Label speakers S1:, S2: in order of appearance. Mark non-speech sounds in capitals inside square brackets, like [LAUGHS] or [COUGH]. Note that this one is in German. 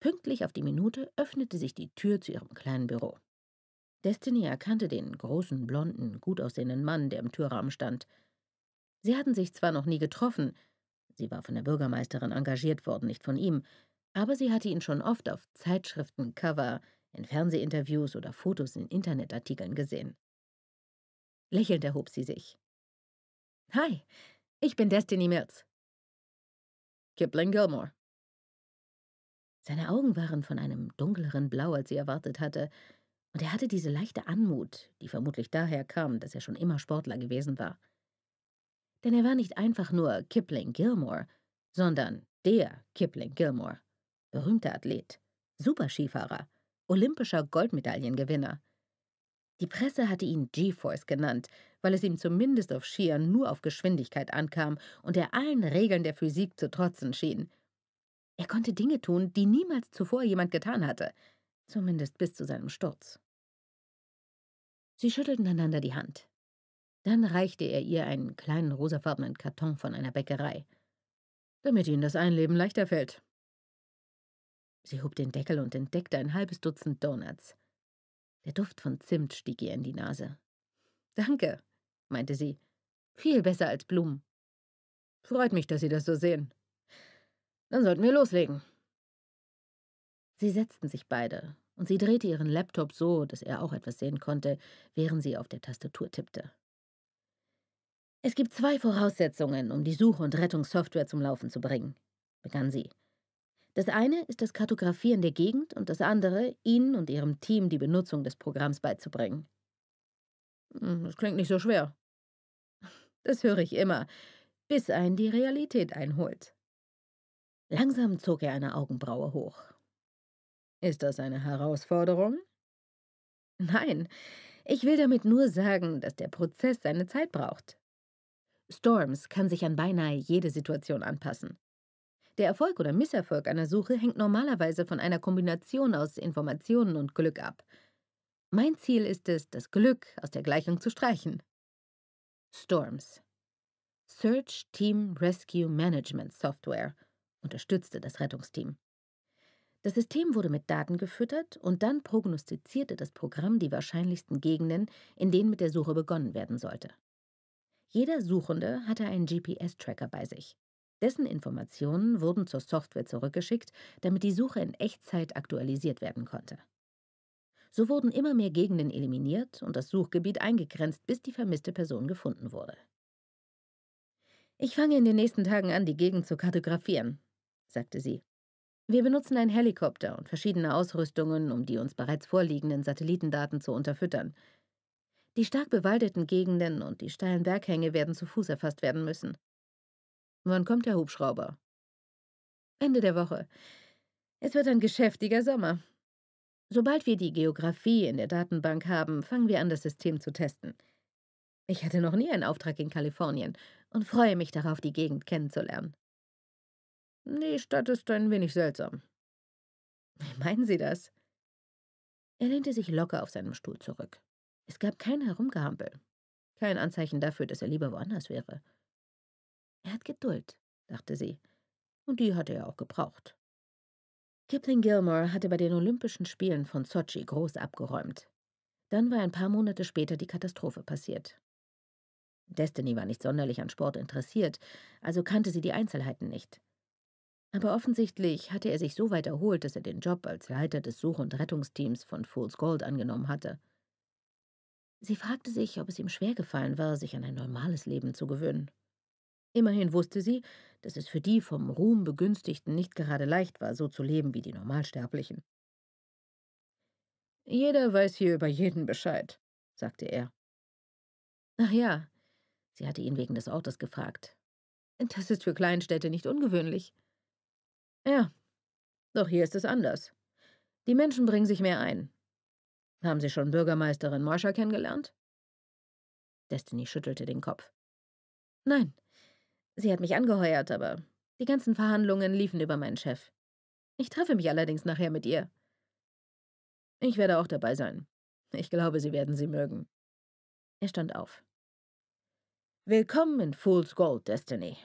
S1: Pünktlich auf die Minute öffnete sich die Tür zu ihrem kleinen Büro. Destiny erkannte den großen, blonden, gut aussehenden Mann, der im Türrahmen stand. Sie hatten sich zwar noch nie getroffen, sie war von der Bürgermeisterin engagiert worden, nicht von ihm, aber sie hatte ihn schon oft auf Zeitschriften, Cover, in Fernsehinterviews oder Fotos in Internetartikeln gesehen. Lächelnd erhob sie sich. Hi, ich bin Destiny Mills. Kipling Gilmore, seine Augen waren von einem dunkleren Blau, als sie erwartet hatte, und er hatte diese leichte Anmut, die vermutlich daher kam, dass er schon immer Sportler gewesen war. Denn er war nicht einfach nur Kipling Gilmore, sondern der Kipling Gilmore. Berühmter Athlet, Superskifahrer, olympischer Goldmedaillengewinner. Die Presse hatte ihn G-Force genannt, weil es ihm zumindest auf Skiern nur auf Geschwindigkeit ankam und er allen Regeln der Physik zu trotzen schien. Er konnte Dinge tun, die niemals zuvor jemand getan hatte, zumindest bis zu seinem Sturz. Sie schüttelten einander die Hand. Dann reichte er ihr einen kleinen rosafarbenen Karton von einer Bäckerei, damit ihnen das Einleben leichter fällt. Sie hob den Deckel und entdeckte ein halbes Dutzend Donuts. Der Duft von Zimt stieg ihr in die Nase. Danke, meinte sie. Viel besser als Blumen. Freut mich, dass Sie das so sehen. Dann sollten wir loslegen. Sie setzten sich beide, und sie drehte ihren Laptop so, dass er auch etwas sehen konnte, während sie auf der Tastatur tippte. Es gibt zwei Voraussetzungen, um die Suche- und Rettungssoftware zum Laufen zu bringen, begann sie. Das eine ist das Kartografieren der Gegend und das andere, Ihnen und Ihrem Team die Benutzung des Programms beizubringen. Hm, das klingt nicht so schwer. [LAUGHS] Das höre ich immer, bis einen die Realität einholt. Langsam zog er eine Augenbraue hoch. Ist das eine Herausforderung? Nein, ich will damit nur sagen, dass der Prozess seine Zeit braucht. Storms kann sich an beinahe jede Situation anpassen. Der Erfolg oder Misserfolg einer Suche hängt normalerweise von einer Kombination aus Informationen und Glück ab. Mein Ziel ist es, das Glück aus der Gleichung zu streichen. Storms. Search Team Rescue Management Software unterstützte das Rettungsteam. Das System wurde mit Daten gefüttert und dann prognostizierte das Programm die wahrscheinlichsten Gegenden, in denen mit der Suche begonnen werden sollte. Jeder Suchende hatte einen GPS-Tracker bei sich. Dessen Informationen wurden zur Software zurückgeschickt, damit die Suche in Echtzeit aktualisiert werden konnte. So wurden immer mehr Gegenden eliminiert und das Suchgebiet eingegrenzt, bis die vermisste Person gefunden wurde. Ich fange in den nächsten Tagen an, die Gegend zu kartografieren, sagte sie. Wir benutzen einen Helikopter und verschiedene Ausrüstungen, um die uns bereits vorliegenden Satellitendaten zu unterfüttern. Die stark bewaldeten Gegenden und die steilen Berghänge werden zu Fuß erfasst werden müssen. Wann kommt der Hubschrauber? Ende der Woche. Es wird ein geschäftiger Sommer. Sobald wir die Geografie in der Datenbank haben, fangen wir an, das System zu testen. Ich hatte noch nie einen Auftrag in Kalifornien und freue mich darauf, die Gegend kennenzulernen. Die Stadt ist ein wenig seltsam. Meinen Sie das? Er lehnte sich locker auf seinem Stuhl zurück. Es gab kein Herumgehampel. Kein Anzeichen dafür, dass er lieber woanders wäre. Er hat Geduld, dachte sie. Und die hatte er auch gebraucht. Kipling Gilmore hatte bei den Olympischen Spielen von Sochi groß abgeräumt. Dann war ein paar Monate später die Katastrophe passiert. Destiny war nicht sonderlich an Sport interessiert, also kannte sie die Einzelheiten nicht. Aber offensichtlich hatte er sich so weit erholt, dass er den Job als Leiter des Such- und Rettungsteams von Fool's Gold angenommen hatte. Sie fragte sich, ob es ihm schwergefallen war, sich an ein normales Leben zu gewöhnen. Immerhin wusste sie, dass es für die vom Ruhm begünstigten nicht gerade leicht war, so zu leben wie die Normalsterblichen. Jeder weiß hier über jeden Bescheid, sagte er. Ach ja, sie hatte ihn wegen des Ortes gefragt. Das ist für Kleinstädte nicht ungewöhnlich. Ja. Doch hier ist es anders. Die Menschen bringen sich mehr ein. Haben Sie schon Bürgermeisterin Marsha kennengelernt? Destiny schüttelte den Kopf. Nein. Sie hat mich angeheuert, aber die ganzen Verhandlungen liefen über meinen Chef. Ich treffe mich allerdings nachher mit ihr. Ich werde auch dabei sein. Ich glaube, Sie werden sie mögen. Er stand auf. Willkommen in Fool's Gold, Destiny.